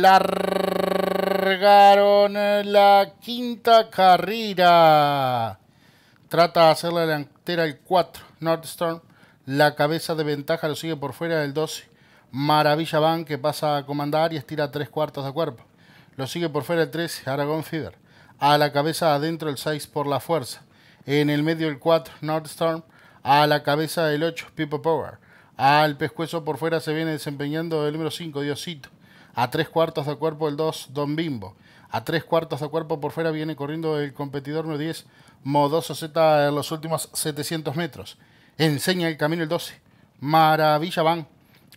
Largaron la quinta carrera. Trata de hacer la delantera el 4. Nordstorm. La cabeza de ventaja lo sigue por fuera del 12. Maravilla Van que pasa a comandar y estira tres cuartos de cuerpo. Lo sigue por fuera el 13. Aragón Fever. A la cabeza adentro el 6 por la fuerza. En el medio el 4. Nordstorm. A la cabeza del 8. People Power al ah, pescuezo por fuera se viene desempeñando el número 5, Diosito. A tres cuartos de cuerpo el 2, Don Bimbo. A tres cuartos de cuerpo por fuera viene corriendo el competidor número 10, Modoso Z en los últimos 700 metros. Enseña el camino el 12. Maravilla van.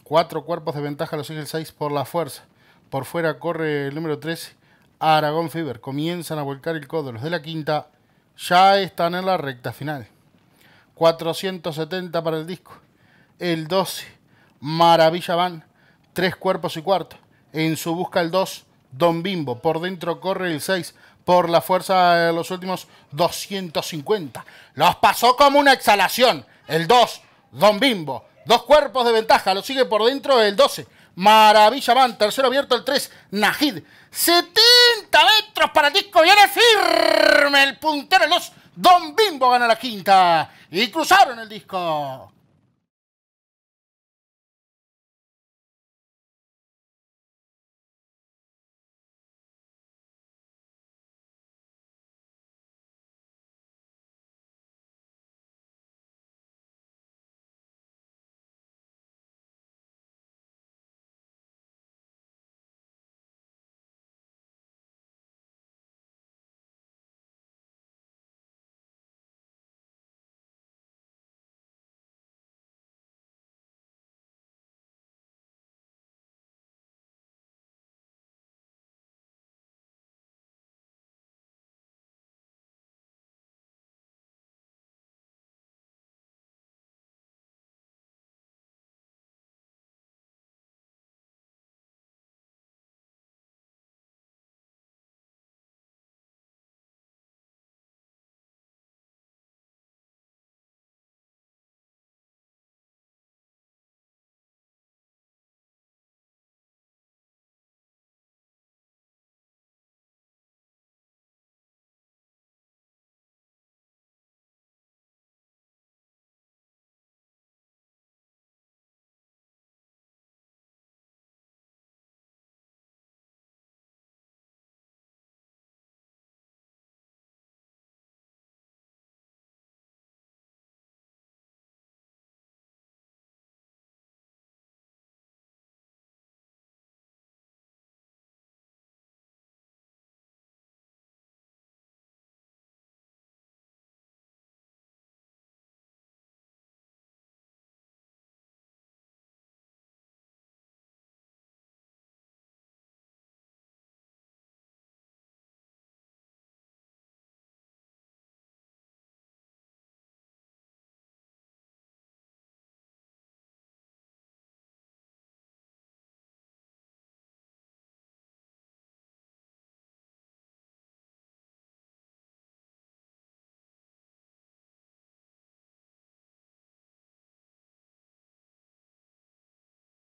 Cuatro cuerpos de ventaja los sigue el 6 por la fuerza. Por fuera corre el número 13, Aragón Fever. Comienzan a volcar el codo. Los de la quinta ya están en la recta final. 470 para el disco el 12. Maravilla van, tres cuerpos y cuarto. En su busca el 2, Don Bimbo. Por dentro corre el 6. Por la fuerza de los últimos 250. Los pasó como una exhalación. El 2, Don Bimbo. Dos cuerpos de ventaja. Lo sigue por dentro el 12. Maravilla van. Tercero abierto el 3. Najid. 70 metros para el disco. Viene firme el puntero. Los Don Bimbo gana la quinta. Y cruzaron el disco.